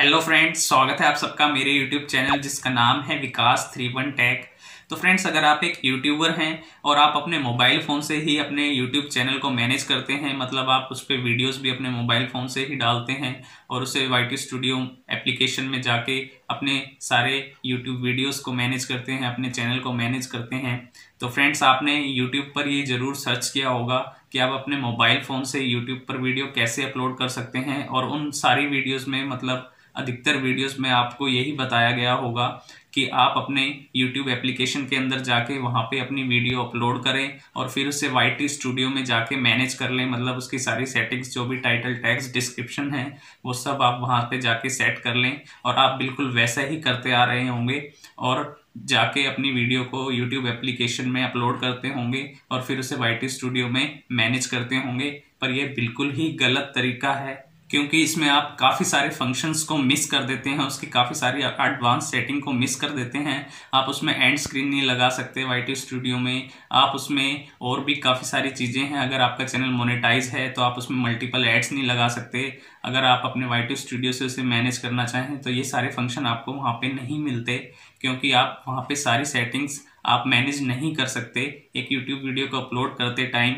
hello friends स्वागत है आप सबका मेरे यूट्यूब चैनल जिसका नाम है विकास थ्री वन टैक तो फ्रेंड्स अगर आप एक यूट्यूबर हैं और आप अपने मोबाइल फ़ोन से ही अपने यूट्यूब चैनल को मैनेज करते हैं मतलब आप उस पर वीडियोस भी अपने मोबाइल फ़ोन से ही डालते हैं और उसे वाई स्टूडियो एप्लीकेशन में जाके अपने सारे यूट्यूब वीडियोस को मैनेज करते हैं अपने चैनल को मैनेज करते हैं तो फ्रेंड्स आपने यूट्यूब पर ये ज़रूर सर्च किया होगा कि आप अपने मोबाइल फ़ोन से यूट्यूब पर वीडियो कैसे अपलोड कर सकते हैं और उन सारी वीडियोज़ में मतलब अधिकतर वीडियोस में आपको यही बताया गया होगा कि आप अपने YouTube एप्लीकेशन के अंदर जाके वहाँ पे अपनी वीडियो अपलोड करें और फिर उसे वाई टी स्टूडियो में जाके मैनेज कर लें मतलब उसकी सारी सेटिंग्स जो भी टाइटल टैक्स डिस्क्रिप्शन है वो सब आप वहाँ पे जाके सेट कर लें और आप बिल्कुल वैसा ही करते आ रहे होंगे और जाके अपनी वीडियो को यूट्यूब एप्लीकेशन में अपलोड करते होंगे और फिर उसे वाई टी स्टूडियो में मैनेज करते होंगे पर यह बिल्कुल ही गलत तरीका है क्योंकि इसमें आप काफ़ी सारे फंक्शंस को मिस कर देते हैं उसकी काफ़ी सारी एडवांस सेटिंग को मिस कर देते हैं आप उसमें एंड स्क्रीन नहीं लगा सकते वाई स्टूडियो में आप उसमें और भी काफ़ी सारी चीज़ें हैं अगर आपका चैनल मोनेटाइज है तो आप उसमें मल्टीपल एड्स नहीं लगा सकते अगर आप अपने वाई स्टूडियो से उसे मैनेज करना चाहें तो ये सारे फंक्शन आपको वहाँ पर नहीं मिलते क्योंकि आप वहाँ पर सारी सेटिंग्स आप मैनेज नहीं कर सकते एक यूट्यूब वीडियो को अपलोड करते टाइम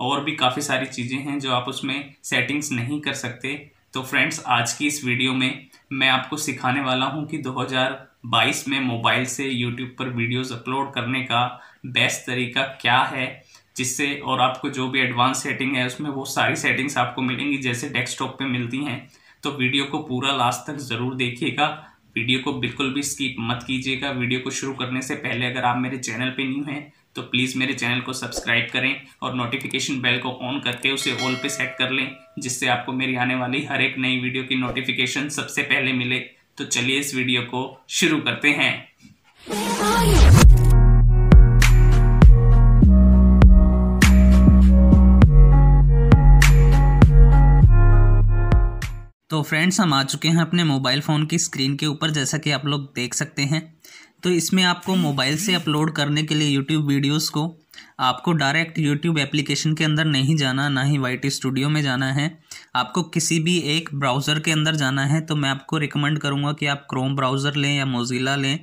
और भी काफ़ी सारी चीज़ें हैं जो आप उसमें सेटिंग्स नहीं कर सकते तो फ्रेंड्स आज की इस वीडियो में मैं आपको सिखाने वाला हूं कि 2022 में मोबाइल से यूट्यूब पर वीडियोस अपलोड करने का बेस्ट तरीका क्या है जिससे और आपको जो भी एडवांस सेटिंग है उसमें वो सारी सेटिंग्स आपको मिलेंगी जैसे डेस्कटॉप पे मिलती हैं तो वीडियो को पूरा लास्ट तक ज़रूर देखिएगा वीडियो को बिल्कुल भी स्किप मत कीजिएगा वीडियो को शुरू करने से पहले अगर आप मेरे चैनल पर न्यू हैं तो प्लीज़ मेरे चैनल को सब्सक्राइब करें और नोटिफिकेशन बेल को ऑन करके उसे ऑल पे सेट कर लें जिससे आपको मेरी आने वाली हर एक नई वीडियो की नोटिफिकेशन सबसे पहले मिले तो चलिए इस वीडियो को शुरू करते हैं तो फ्रेंड्स हम आ चुके हैं अपने मोबाइल फ़ोन की स्क्रीन के ऊपर जैसा कि आप लोग देख सकते हैं तो इसमें आपको मोबाइल से अपलोड करने के लिए यूट्यूब वीडियोस को आपको डायरेक्ट यूट्यूब एप्लीकेशन के अंदर नहीं जाना ना ही वाई स्टूडियो में जाना है आपको किसी भी एक ब्राउज़र के अंदर जाना है तो मैं आपको रिकमेंड करूँगा कि आप क्रोम ब्राउज़र लें या मोजिला लें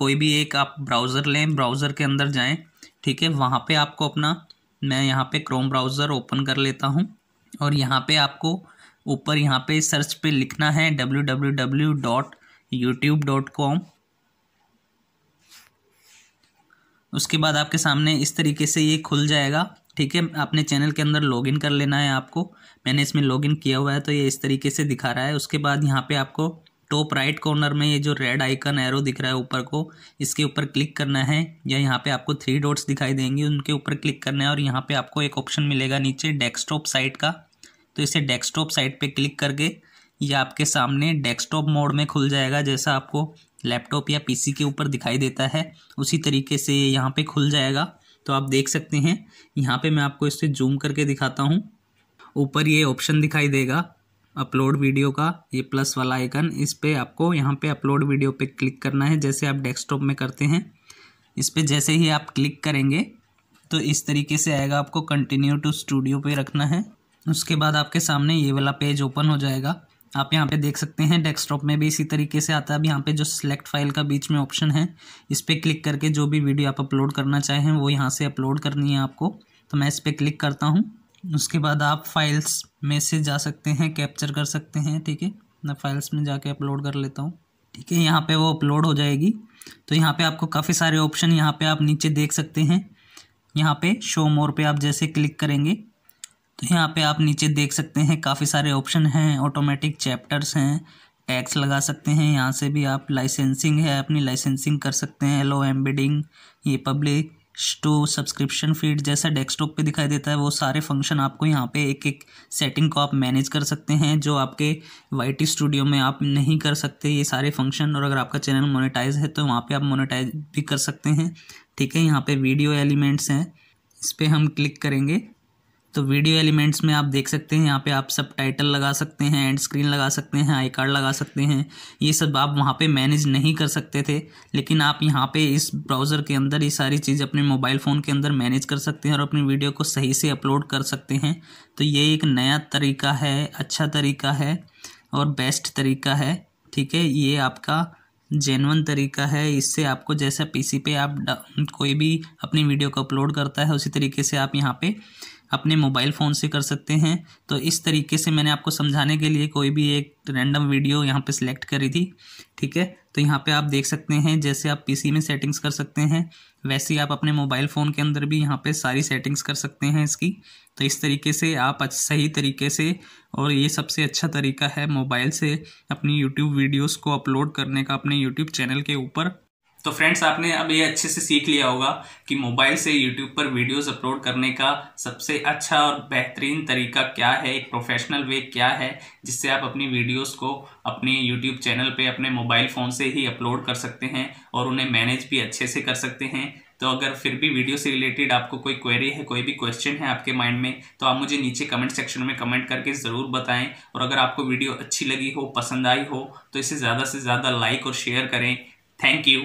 कोई भी एक आप ब्राउज़र लें ब्राउज़र के अंदर जाएँ ठीक है वहाँ पर आपको अपना मैं यहाँ पर क्रोम ब्राउज़र ओपन कर लेता हूँ और यहाँ पर आपको ऊपर यहाँ पे सर्च पे लिखना है W W W dot YouTube dot com उसके बाद आपके सामने इस तरीके से ये खुल जाएगा ठीक है आपने चैनल के अंदर लॉगिन कर लेना है आपको मैंने इसमें लॉगिन किया हुआ है तो ये इस तरीके से दिखा रहा है उसके बाद यहाँ पे आपको टॉप राइट कॉर्नर में ये जो रेड आइकन एरो दिख रहा है ऊपर को इसके ऊपर क्लिक करना है या यहाँ पे आपको थ्री डॉट्स दिखाई देंगे उनके ऊपर क्लिक करना है और यहाँ पर आपको एक ऑप्शन मिलेगा नीचे डेस्कटॉप साइट का तो इसे डेस्कटॉप साइट पर क्लिक करके ये आपके सामने डेस्कटॉप मोड में खुल जाएगा जैसा आपको लैपटॉप या पीसी के ऊपर दिखाई देता है उसी तरीके से यहाँ पे खुल जाएगा तो आप देख सकते हैं यहाँ पे मैं आपको इससे जूम करके दिखाता हूँ ऊपर ये ऑप्शन दिखाई देगा अपलोड वीडियो का ये प्लस वाला आइकन इस पर आपको यहाँ पे अपलोड वीडियो पे क्लिक करना है जैसे आप डेस्कटॉप में करते हैं इस पर जैसे ही आप क्लिक करेंगे तो इस तरीके से आएगा आपको कंटिन्यू टू स्टूडियो पर रखना है उसके बाद आपके सामने ये वाला पेज ओपन हो जाएगा आप यहाँ पे देख सकते हैं डेस्कटॉप में भी इसी तरीके से आता है अब यहाँ पे जो सिलेक्ट फाइल का बीच में ऑप्शन है इस पर क्लिक करके जो भी वीडियो आप अपलोड करना चाहें वो यहाँ से अपलोड करनी है आपको तो मैं इस पर क्लिक करता हूँ उसके बाद आप फाइल्स में से जा सकते हैं कैप्चर कर सकते हैं ठीक है मैं फाइल्स में जाके अपलोड कर लेता हूँ ठीक है यहाँ पे वो अपलोड हो जाएगी तो यहाँ पे आपको काफ़ी सारे ऑप्शन यहाँ पे आप नीचे देख सकते हैं यहाँ पे शो मोर पे आप जैसे क्लिक करेंगे तो यहाँ पे आप नीचे देख सकते हैं काफ़ी सारे ऑप्शन हैं ऑटोमेटिक चैप्टर्स हैं टैक्स लगा सकते हैं यहाँ से भी आप लाइसेंसिंग है अपनी लाइसेंसिंग कर सकते हैं एलो एम्बेडिंग ये पब्लिक टू सब्सक्रिप्शन फीड जैसा डेस्कटॉप पे दिखाई देता है वो सारे फंक्शन आपको यहाँ पे एक एक सेटिंग को आप मैनेज कर सकते हैं जो आपके वाई टी स्टूडियो में आप नहीं कर सकते ये सारे फंक्शन और अगर आपका चैनल मोनेटाइज है तो वहाँ पे आप मोनेटाइज भी कर सकते हैं ठीक है यहाँ पे वीडियो एलिमेंट्स हैं इस पर हम क्लिक करेंगे तो वीडियो एलिमेंट्स में आप देख सकते हैं यहाँ पे आप सब टाइटल लगा सकते हैं एंड स्क्रीन लगा सकते हैं आई कार्ड लगा सकते हैं ये सब आप वहाँ पे मैनेज नहीं कर सकते थे लेकिन आप यहाँ पे इस ब्राउज़र के अंदर ये सारी चीज़ अपने मोबाइल फ़ोन के अंदर मैनेज कर सकते हैं और अपनी वीडियो को सही से अपलोड कर सकते हैं तो ये एक नया तरीका है अच्छा तरीका है और बेस्ट तरीका है ठीक है ये आपका जेनवन तरीका है इससे आपको जैसा पीसी पे आप कोई भी अपनी वीडियो को अपलोड करता है उसी तरीके से आप यहाँ पे अपने मोबाइल फ़ोन से कर सकते हैं तो इस तरीके से मैंने आपको समझाने के लिए कोई भी एक रैंडम वीडियो यहाँ पे सिलेक्ट करी थी ठीक है तो यहाँ पे आप देख सकते हैं जैसे आप पीसी में सेटिंग्स कर सकते हैं वैसे ही आप अपने मोबाइल फ़ोन के अंदर भी यहाँ पे सारी सेटिंग्स कर सकते हैं इसकी तो इस तरीके से आप सही तरीके से और ये सबसे अच्छा तरीका है मोबाइल से अपनी यूट्यूब वीडियोज़ को अपलोड करने का अपने यूट्यूब चैनल के ऊपर तो फ्रेंड्स आपने अब ये अच्छे से सीख लिया होगा कि मोबाइल से यूट्यूब पर वीडियोस अपलोड करने का सबसे अच्छा और बेहतरीन तरीका क्या है एक प्रोफेशनल वे क्या है जिससे आप अपनी वीडियोस को अपने यूट्यूब चैनल पे अपने मोबाइल फ़ोन से ही अपलोड कर सकते हैं और उन्हें मैनेज भी अच्छे से कर सकते हैं तो अगर फिर भी वीडियो से रिलेटेड आपको कोई क्वेरी है कोई भी क्वेश्चन है आपके माइंड में तो आप मुझे नीचे कमेंट सेक्शन में कमेंट करके ज़रूर बताएं और अगर आपको वीडियो अच्छी लगी हो पसंद आई हो तो इसे ज़्यादा से ज़्यादा लाइक और शेयर करें थैंक यू